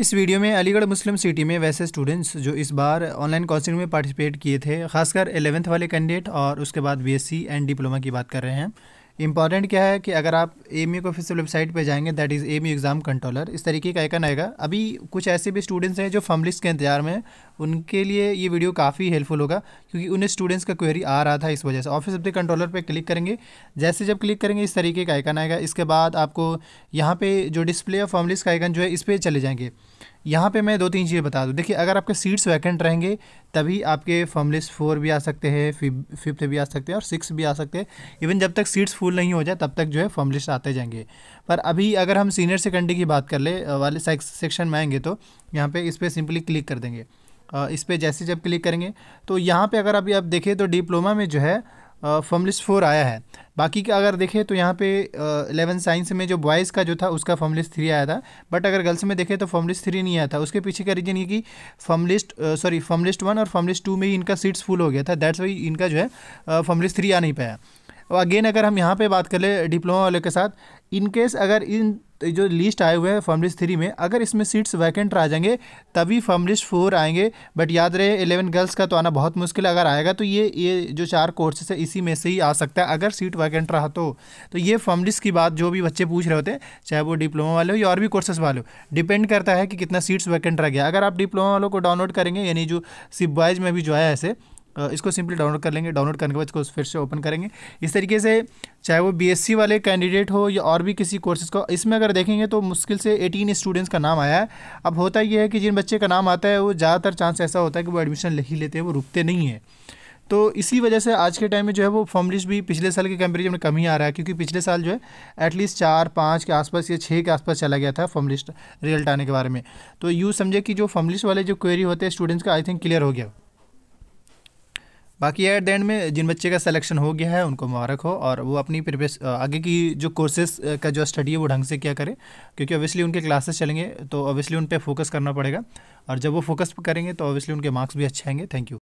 इस वीडियो में अलीगढ़ मुस्लिम सिटी में वैसे स्टूडेंट्स जो इस बार ऑनलाइन काउंसिलिंग में पार्टिसिपेट किए थे खासकर एलेवेंथ वाले कैंडिडेट और उसके बाद बीएससी एंड डिप्लोमा की बात कर रहे हैं इंपॉर्टेंट क्या है कि अगर आप एम यू ऑफिशियल वेबसाइट पर जाएंगे that is M exam controller इस तरीके का आइकन आएगा अभी कुछ ऐसे भी स्टूडेंट्स हैं जो फॉर्म लिस्ट के इंतजार में उनके लिए ये वीडियो काफ़ी हेल्पफुल होगा क्योंकि उन्हें स्टूडेंट्स का क्वेरी आ रहा था इस वजह से ऑफिस अपने कंट्रोलर पर क्लिक करेंगे जैसे जब क्लिक करेंगे इस तरीके का आइकन आएगा इसके बाद आपको यहाँ पर जो डिस्प्ले और फॉर्मलिस्ट का आइकन जो है इस पर चले जाएंगे यहाँ पे मैं दो तीन चीज़ें बता दूँ देखिए अगर आपके सीट्स वैकेंट रहेंगे तभी आपके फॉर्मलिस्ट फोर भी आ सकते हैं फिफ्थ भी आ सकते हैं और सिक्स भी आ सकते हैं इवन जब तक सीट्स फुल नहीं हो जाए तब तक जो है फॉर्मलिस्ट आते जाएंगे पर अभी अगर हम सीनियर सेकेंडरी की बात कर ले वाले सेक्शन में आएंगे तो यहाँ पर इस पर सिंपली क्लिक कर देंगे इस पर जैसे जब क्लिक करेंगे तो यहाँ पे अगर अभी आप देखें तो डिप्लोमा में जो है फॉर्मलिस्ट फोर आया है बाकी का अगर देखें तो यहाँ पे एलेवन साइंस में जो बॉयज़ का जो था उसका फॉर्मलिस्ट थ्री आया था बट अगर गर्ल्स में देखें तो फॉर्मलिस्ट थ्री नहीं आया था उसके पीछे का रीज़न ये कि फॉर्मलिस्ट सॉरी फॉर्मलिस्ट वन और फॉर्मलिस्ट टू में ही इनका सीट्स फुल हो गया था दैट्स वाई इनका जो है फॉर्मलिस्ट थ्री आ नहीं पाया और अगेन अगर हम यहाँ पे बात कर ले डिप्लोमा वाले के साथ इन केस अगर इन जो लिस्ट आए हुए हैं फॉर्म लिस्ट थ्री में अगर इसमें सीट्स वैकेंट आ जाएंगे तभी फॉर्म लिस्ट फोर आएंगे बट याद रहे एलेवन गर्ल्स का तो आना बहुत मुश्किल अगर आएगा तो ये ये जो चार कोर्सेस है इसी में से ही आ सकता है अगर सीट वैकेंट रहा तो तो ये फॉर्म लिस्ट की बात जो भी बच्चे पूछ रहे होते हैं चाहे वो डिप्लोमा वाले हो या और भी कोर्सेस वाले हो डिपेंड करता है कि कितना सीट्स वैकेंट रह गया अगर आप डिप्लोमा वालों को डाउनलोड करेंगे यानी जो सिप बॉयज़ में भी जो है ऐसे इसको सिंपली डाउनलोड कर लेंगे डाउनलोड करने के बाद इसको फिर से ओपन करेंगे इस तरीके से चाहे वो बीएससी वाले कैंडिडेट हो या और भी किसी कोर्सेज का इसमें अगर देखेंगे तो मुश्किल से 18 स्टूडेंट्स का नाम आया है अब होता यह है कि जिन बच्चे का नाम आता है वो ज़्यादातर चांस ऐसा होता है कि वो एडमिशन ले ही लेते हैं वो रुकते नहीं हैं तो इसी वजह से आज के टाइम में जो है वो फॉर्म लिस्ट भी पिछले साल के कंपेरिजन में कम ही आ रहा है क्योंकि पिछले साल जो है एटलीस्ट चार पाँच के आसपास या छः के आसपास चला गया था फॉर्म लिस्ट रिजल्ट आने के बारे में तो यूँ समझे कि जो फॉर्म लिस्ट वाले जो क्वेरी होते हैं स्टूडेंट्स का आई थिंक क्लियर हो गया बाकी एट द एंड में जिन बच्चे का सिलेक्शन हो गया है उनको मुबारक हो और वो अपनी प्रिपेस आगे की जो कोर्सेज का जो स्टडी है वो ढंग से क्या करें क्योंकि ऑब्वियसली उनके क्लासेस चलेंगे तो ऑब्वियसली उन पर फोकस करना पड़ेगा और जब वो फोकस करेंगे तो ऑब्वियसली उनके मार्क्स भी अच्छे आएंगे थैंक यू